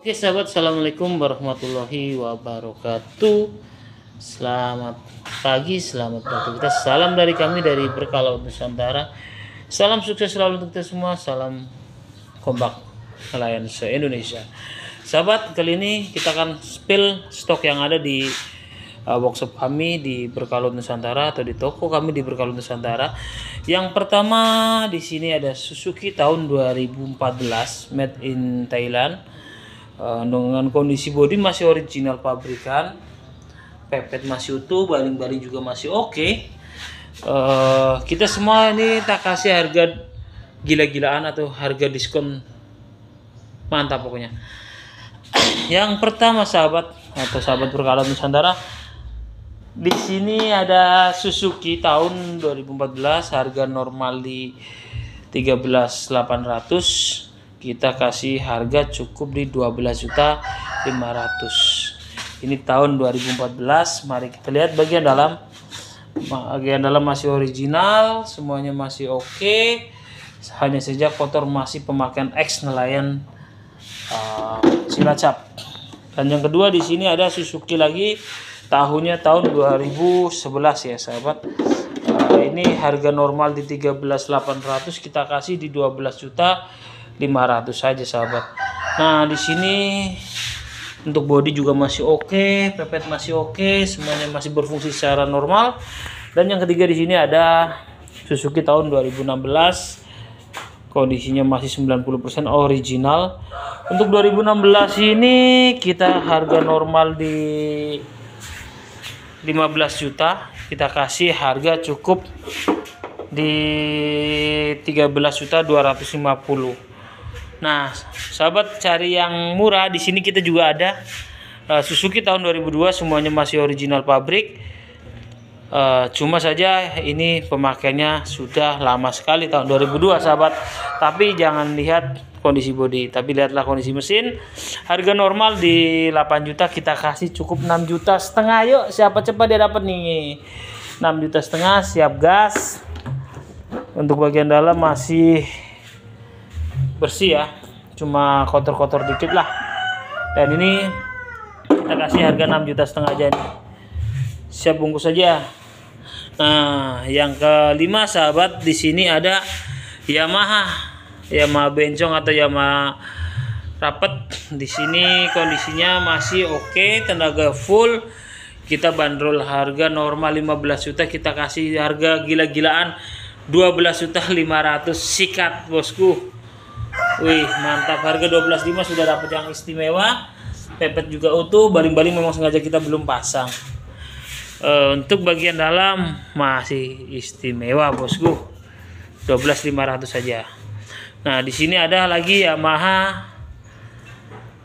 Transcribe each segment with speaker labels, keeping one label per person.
Speaker 1: Oke sahabat, Assalamualaikum warahmatullahi wabarakatuh Selamat pagi, selamat pagi kita. Salam dari kami dari Berkala Nusantara Salam sukses selalu untuk kita semua Salam kompak nelayan se-Indonesia Sahabat, kali ini kita akan spill stok yang ada di uh, workshop kami di Berkala Nusantara atau di toko kami di Berkala Nusantara Yang pertama di sini ada Suzuki tahun 2014 Made in Thailand Eh, dengan kondisi bodi masih original pabrikan pepet masih utuh baling-baling juga masih oke okay. Eh, kita semua ini tak kasih harga gila-gilaan atau harga diskon mantap pokoknya yang pertama sahabat atau sahabat berkala Nusantara di sini ada Suzuki tahun 2014 harga normal di 13800 kita kasih harga cukup di 12 juta 500 ini tahun 2014 mari kita lihat bagian dalam bagian dalam masih original semuanya masih oke okay. hanya saja kotor masih pemakaian X nelayan uh, eh, silacap dan yang kedua di sini ada Suzuki lagi tahunnya tahun 2011 ya sahabat eh, ini harga normal di 13.800 kita kasih di 12 juta 500 saja sahabat nah di sini untuk body juga masih oke okay, pepet masih oke okay, semuanya masih berfungsi secara normal dan yang ketiga di sini ada Suzuki tahun 2016 kondisinya masih 90% original untuk 2016 ini kita harga normal di 15 juta kita kasih harga cukup di 13 juta 250 Nah, sahabat cari yang murah di sini kita juga ada uh, Suzuki tahun 2002 semuanya masih original pabrik. Uh, cuma saja ini pemakaiannya sudah lama sekali tahun 2002 sahabat. Tapi jangan lihat kondisi bodi, tapi lihatlah kondisi mesin. Harga normal di 8 juta kita kasih cukup 6 juta setengah. Yuk, siapa cepat dia dapat nih. 6 juta setengah siap gas. Untuk bagian dalam masih bersih ya cuma kotor-kotor dikit lah dan ini kita kasih harga 6 juta setengah aja nih siap bungkus aja nah yang kelima sahabat di sini ada Yamaha Yamaha bencong atau Yamaha rapet di sini kondisinya masih oke okay, tenaga full kita bandrol harga normal 15 juta kita kasih harga gila-gilaan 12 juta 500 sikat bosku Wih, mantap. Harga 12.5 sudah dapat yang istimewa. Pepet juga utuh, baling-baling memang sengaja kita belum pasang. Uh, untuk bagian dalam masih istimewa, Bosku. 12.500 saja. Nah, di sini ada lagi Yamaha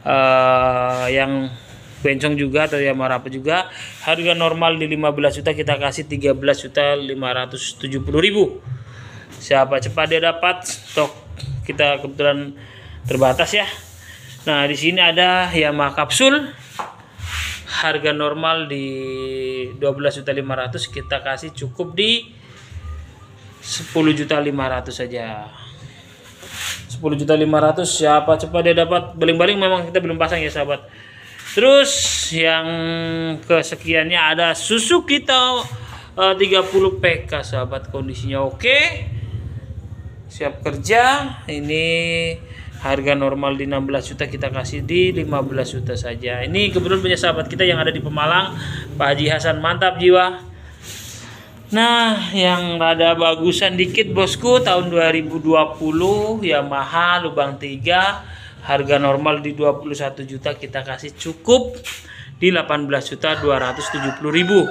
Speaker 1: uh, yang bencong juga atau Yamaha apa juga harga normal di 15 juta kita kasih 13.570.000. siapa cepat dia dapat stok kita kebetulan terbatas ya. Nah, di sini ada Yamaha kapsul harga normal di 12.500 kita kasih cukup di 10.500 saja. 10.500 siapa cepat dia dapat baling-baling memang kita belum pasang ya sahabat. Terus yang kesekiannya ada Suzuki kita 30 PK sahabat kondisinya oke. Okay siap kerja ini harga normal di 16 juta kita kasih di 15 juta saja ini kebetulan punya sahabat kita yang ada di Pemalang Pak Haji Hasan mantap jiwa Nah, yang rada bagusan dikit bosku tahun 2020 Yamaha lubang 3 harga normal di 21 juta kita kasih cukup di 18 juta 270 ribu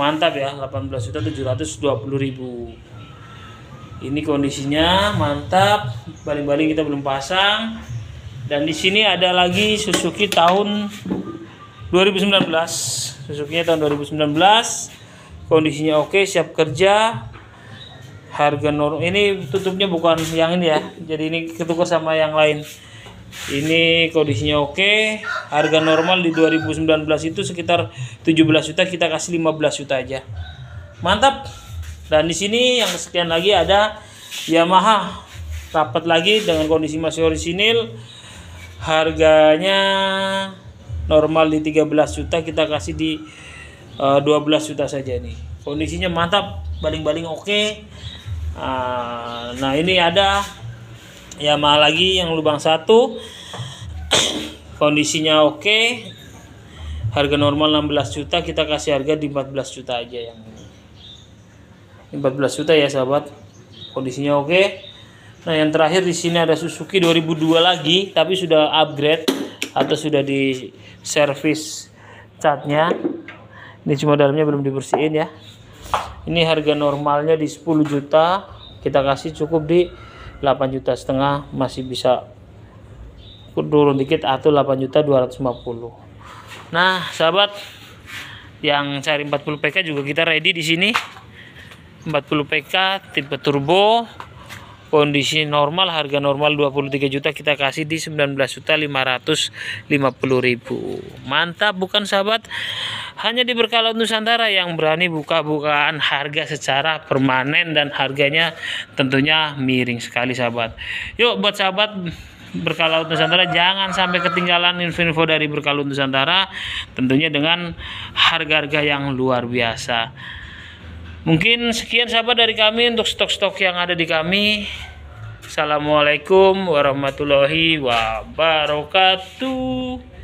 Speaker 1: mantap ya 18 juta 720 ribu ini kondisinya mantap baling-baling kita belum pasang dan di sini ada lagi Suzuki tahun 2019 Suzuki tahun 2019 kondisinya oke siap kerja harga normal ini tutupnya bukan yang ini ya jadi ini ketukar sama yang lain ini kondisinya oke harga normal di 2019 itu sekitar 17 juta kita kasih 15 juta aja mantap dan di sini yang sekian lagi ada Yamaha rapat lagi dengan kondisi masih orisinil. Harganya normal di 13 juta kita kasih di 12 eh, juta saja nih. Kondisinya mantap, baling-baling oke. Ah, nah, ini ada Yamaha lagi yang lubang satu kondisinya oke okay. harga normal 16 juta kita kasih harga di 14 juta aja yang 14 juta ya sahabat kondisinya oke nah yang terakhir di sini ada Suzuki 2002 lagi tapi sudah upgrade atau sudah di service catnya ini cuma dalamnya belum dibersihin ya ini harga normalnya di 10 juta kita kasih cukup di 8 juta setengah masih bisa turun dikit atau 8 juta 250 nah sahabat yang cari 40 PK juga kita ready di sini 40 PK tipe turbo kondisi normal harga normal 23 juta kita kasih di 19 juta 550 ribu mantap bukan sahabat hanya di Berkala Nusantara yang berani buka-bukaan harga secara permanen dan harganya tentunya miring sekali sahabat yuk buat sahabat Berkala Nusantara jangan sampai ketinggalan info-info dari Berkala Nusantara tentunya dengan harga-harga yang luar biasa Mungkin sekian sahabat dari kami untuk stok-stok yang ada di kami. Assalamualaikum warahmatullahi wabarakatuh.